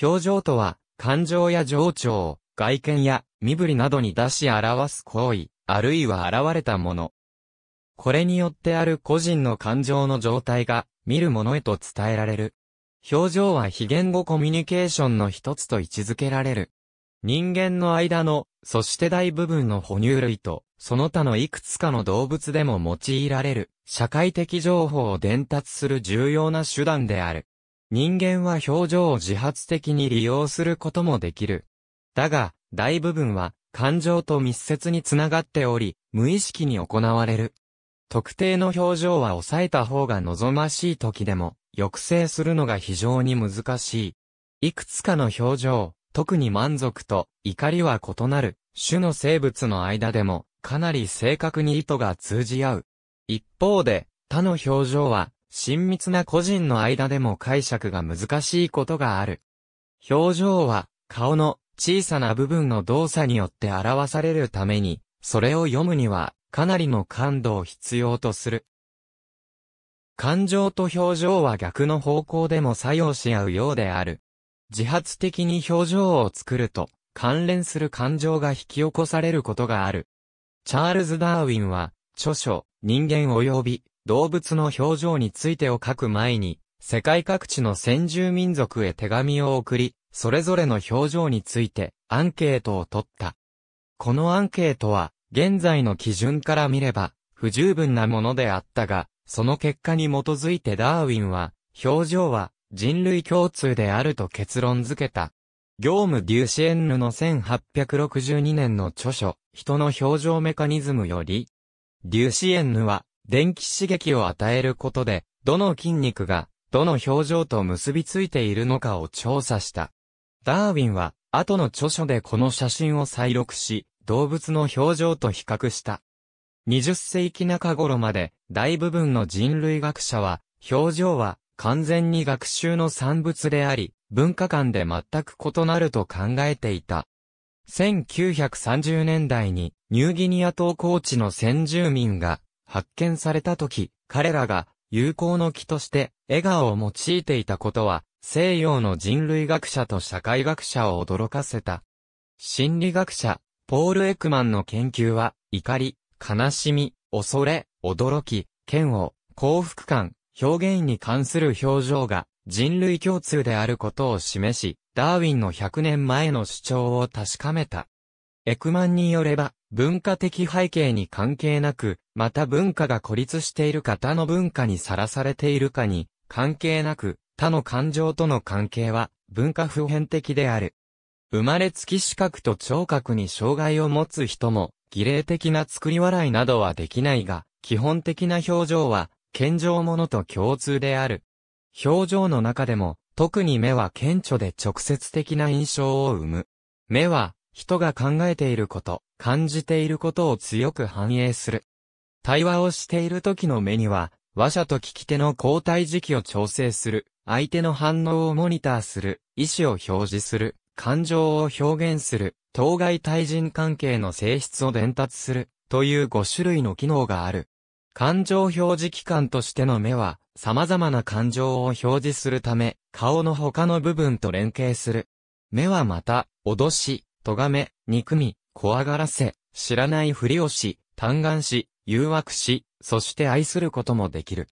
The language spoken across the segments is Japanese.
表情とは、感情や情緒を、外見や身振りなどに出し表す行為、あるいは現れたもの。これによってある個人の感情の状態が、見るものへと伝えられる。表情は非言語コミュニケーションの一つと位置づけられる。人間の間の、そして大部分の哺乳類と、その他のいくつかの動物でも用いられる、社会的情報を伝達する重要な手段である。人間は表情を自発的に利用することもできる。だが、大部分は感情と密接につながっており、無意識に行われる。特定の表情は抑えた方が望ましい時でも、抑制するのが非常に難しい。いくつかの表情、特に満足と怒りは異なる種の生物の間でもかなり正確に意図が通じ合う。一方で他の表情は親密な個人の間でも解釈が難しいことがある。表情は、顔の小さな部分の動作によって表されるために、それを読むには、かなりの感度を必要とする。感情と表情は逆の方向でも作用し合うようである。自発的に表情を作ると、関連する感情が引き起こされることがある。チャールズ・ダーウィンは、著書、人間及び動物の表情についてを書く前に、世界各地の先住民族へ手紙を送り、それぞれの表情についてアンケートを取った。このアンケートは、現在の基準から見れば、不十分なものであったが、その結果に基づいてダーウィンは、表情は人類共通であると結論付けた。業務デューシエンヌの1862年の著書、人の表情メカニズムより、デューシエンヌは、電気刺激を与えることで、どの筋肉が、どの表情と結びついているのかを調査した。ダーウィンは、後の著書でこの写真を再録し、動物の表情と比較した。20世紀中頃まで、大部分の人類学者は、表情は完全に学習の産物であり、文化間で全く異なると考えていた。1930年代にニューギニア島高地の先住民が発見された時、彼らが友好の木として笑顔を用いていたことは、西洋の人類学者と社会学者を驚かせた。心理学者、ポール・エクマンの研究は、怒り、悲しみ、恐れ、驚き、嫌悪、幸福感、表現に関する表情が人類共通であることを示し、ダーウィンの100年前の主張を確かめた。エクマンによれば、文化的背景に関係なく、また文化が孤立しているか他の文化にさらされているかに関係なく、他の感情との関係は文化普遍的である。生まれつき視覚と聴覚に障害を持つ人も、儀礼的な作り笑いなどはできないが、基本的な表情は、健常者と共通である。表情の中でも、特に目は顕著で直接的な印象を生む。目は、人が考えていること、感じていることを強く反映する。対話をしている時の目には、話者と聞き手の交代時期を調整する、相手の反応をモニターする、意思を表示する、感情を表現する、当該対人関係の性質を伝達する、という5種類の機能がある。感情表示機関としての目は、様々な感情を表示するため、顔の他の部分と連携する。目はまた、脅し、とがめ、憎み、怖がらせ、知らないふりをし、嘆願し、誘惑し、そして愛することもできる。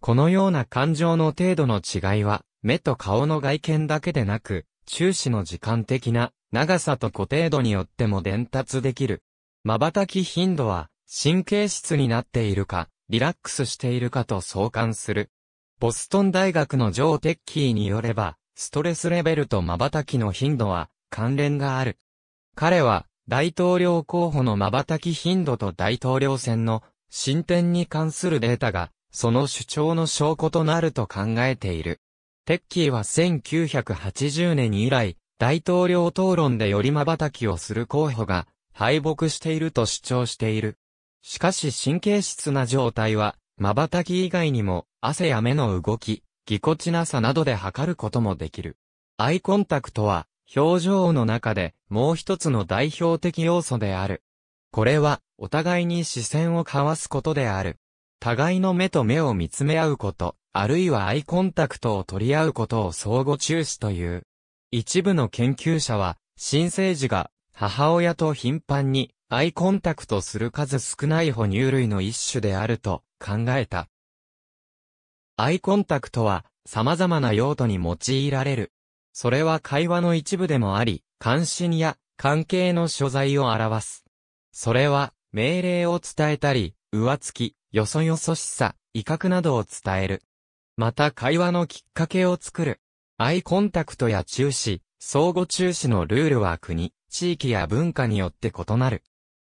このような感情の程度の違いは、目と顔の外見だけでなく、中止の時間的な長さと固定度によっても伝達できる。瞬き頻度は、神経質になっているか、リラックスしているかと相関する。ボストン大学のジョー・テッキーによれば、ストレスレベルと瞬きの頻度は関連がある。彼は、大統領候補の瞬き頻度と大統領選の進展に関するデータが、その主張の証拠となると考えている。テッキーは1980年以来、大統領討論でより瞬きをする候補が敗北していると主張している。しかし神経質な状態は、瞬き以外にも、汗や目の動き、ぎこちなさなどで測ることもできる。アイコンタクトは、表情の中でもう一つの代表的要素である。これは、お互いに視線を交わすことである。互いの目と目を見つめ合うこと、あるいはアイコンタクトを取り合うことを相互注視という。一部の研究者は、新生児が母親と頻繁にアイコンタクトする数少ない哺乳類の一種であると考えた。アイコンタクトは様々な用途に用いられる。それは会話の一部でもあり、関心や関係の所在を表す。それは、命令を伝えたり、上つき、よそよそしさ、威嚇などを伝える。また会話のきっかけを作る。アイコンタクトや注視、相互注視のルールは国、地域や文化によって異なる。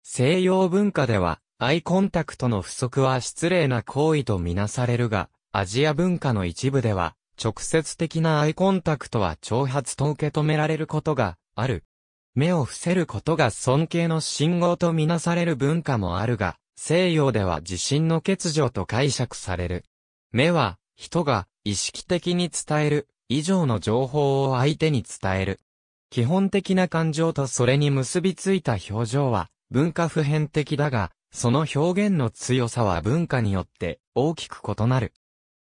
西洋文化では、アイコンタクトの不足は失礼な行為とみなされるが、アジア文化の一部では、直接的なアイコンタクトは挑発と受け止められることがある。目を伏せることが尊敬の信号とみなされる文化もあるが、西洋では自信の欠如と解釈される。目は、人が意識的に伝える以上の情報を相手に伝える。基本的な感情とそれに結びついた表情は文化普遍的だが、その表現の強さは文化によって大きく異なる。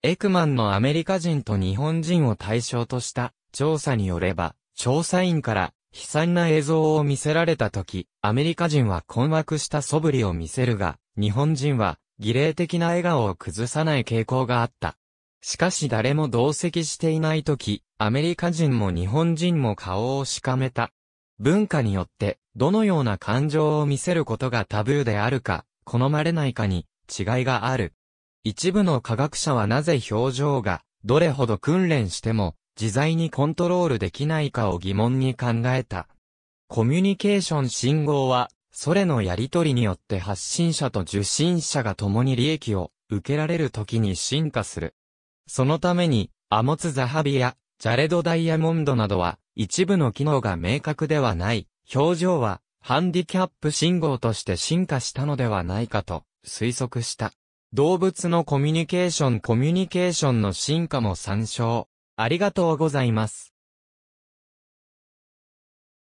エクマンのアメリカ人と日本人を対象とした調査によれば、調査員から悲惨な映像を見せられた時、アメリカ人は困惑した素振りを見せるが、日本人は儀礼的な笑顔を崩さない傾向があった。しかし誰も同席していない時、アメリカ人も日本人も顔をしかめた。文化によって、どのような感情を見せることがタブーであるか、好まれないかに違いがある。一部の科学者はなぜ表情が、どれほど訓練しても、自在にコントロールできないかを疑問に考えた。コミュニケーション信号は、それのやりとりによって発信者と受信者が共に利益を受けられる時に進化する。そのために、アモツ・ザハビや、ジャレド・ダイヤモンドなどは、一部の機能が明確ではない、表情は、ハンディキャップ信号として進化したのではないかと推測した。動物のコミュニケーションコミュニケーションの進化も参照。ありがとうございます。